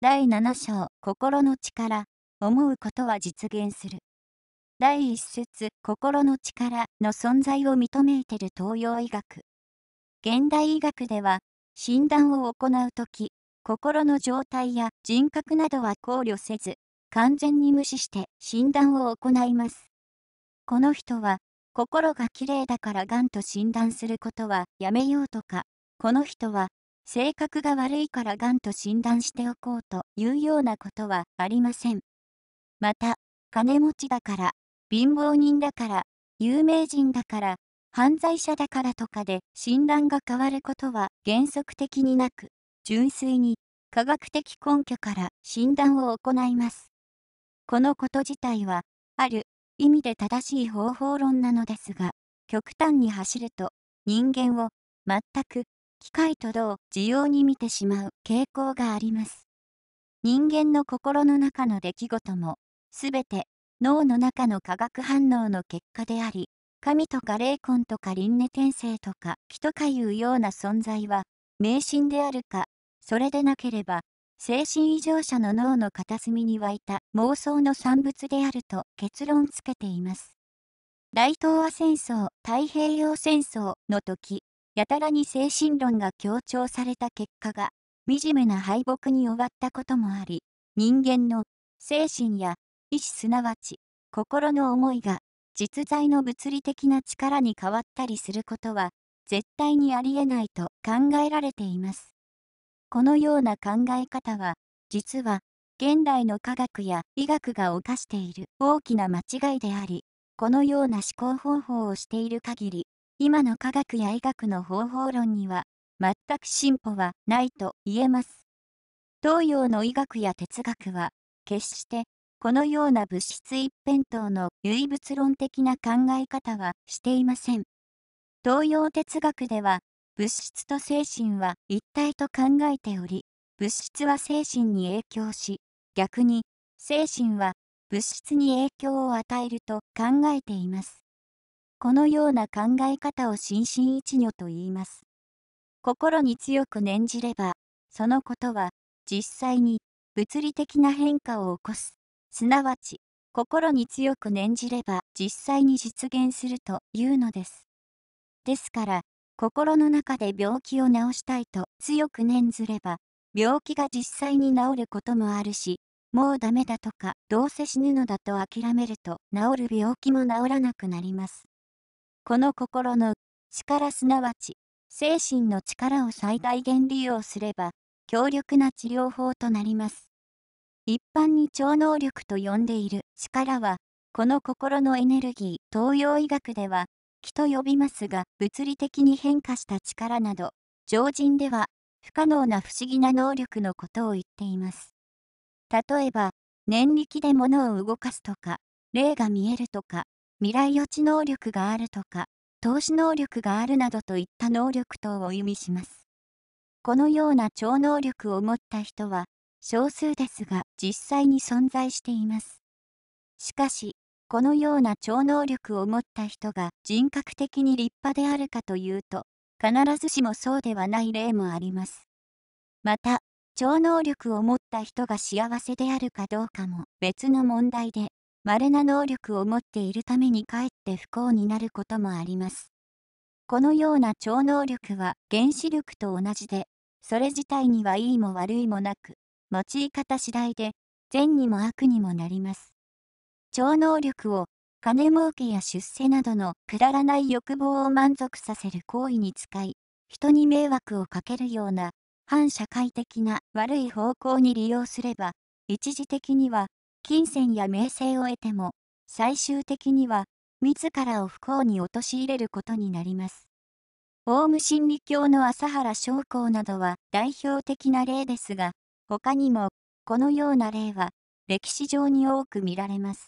第7章心の力思うことは実現する第1節心の力の存在を認めている東洋医学現代医学では診断を行うとき心の状態や人格などは考慮せず完全に無視して診断を行いますこの人は心がきれいだからがんと診断することはやめようとかこの人は性格が悪いから癌と診断しておこうというようなことはありません。また、金持ちだから、貧乏人だから、有名人だから、犯罪者だからとかで診断が変わることは原則的になく、純粋に科学的根拠から診断を行います。このこと自体は、ある意味で正しい方法論なのですが、極端に走ると、人間を全く機械と同需要に見てしまう傾向があります。人間の心の中の出来事も、すべて脳の中の化学反応の結果であり、神とか霊魂とか輪廻転生とか木とかいうような存在は、迷信であるか、それでなければ、精神異常者の脳の片隅に湧いた妄想の産物であると結論付けています。大東亜戦争、太平洋戦争の時、やたらに精神論が強調された結果が、惨めな敗北に終わったこともあり、人間の精神や意志すなわち心の思いが実在の物理的な力に変わったりすることは絶対にありえないと考えられています。このような考え方は実は現代の科学や医学が犯している大きな間違いでありこのような思考方法をしている限り今の科学や医学の方法論には全く進歩はないと言えます。東洋の医学や哲学は決してこのような物質一辺倒の唯物論的な考え方はしていません。東洋哲学では物質と精神は一体と考えており、物質は精神に影響し、逆に精神は物質に影響を与えると考えています。このような考え方を心身一如と言います。心に強く念じれば、そのことは実際に物理的な変化を起こす、すなわち心に強く念じれば実際に実現するというのです。ですから、心の中で病気を治したいと強く念ずれば、病気が実際に治ることもあるし、もうダメだとか、どうせ死ぬのだと諦めると治る病気も治らなくなります。この心の力すなわち精神の力を最大限利用すれば強力な治療法となります。一般に超能力と呼んでいる力は、この心のエネルギー、東洋医学では、気と呼びますが、物理的に変化した力など、常人では不可能な不思議な能力のことを言っています。例えば、念力で物を動かすとか、霊が見えるとか、未来予知能力があるとか、投資能力があるなどといった能力等を意味します。このような超能力を持った人は、少数ですが実際に存在しています。しかし、このような超能力を持った人が人格的に立派であるかというと、必ずしもそうではない例もあります。また、超能力を持った人が幸せであるかどうかも別の問題で、稀な能力を持っているためにかえって不幸になることもあります。このような超能力は原子力と同じで、それ自体にはいいも悪いもなく、用い方次第で、善にも悪にもなります。超能力を金儲けや出世などのくだらない欲望を満足させる行為に使い、人に迷惑をかけるような反社会的な悪い方向に利用すれば、一時的には金銭や名声を得ても、最終的には、自らを不幸に陥れることになります。オウム真理教の麻原将校などは代表的な例ですが、他にも、このような例は、歴史上に多く見られます。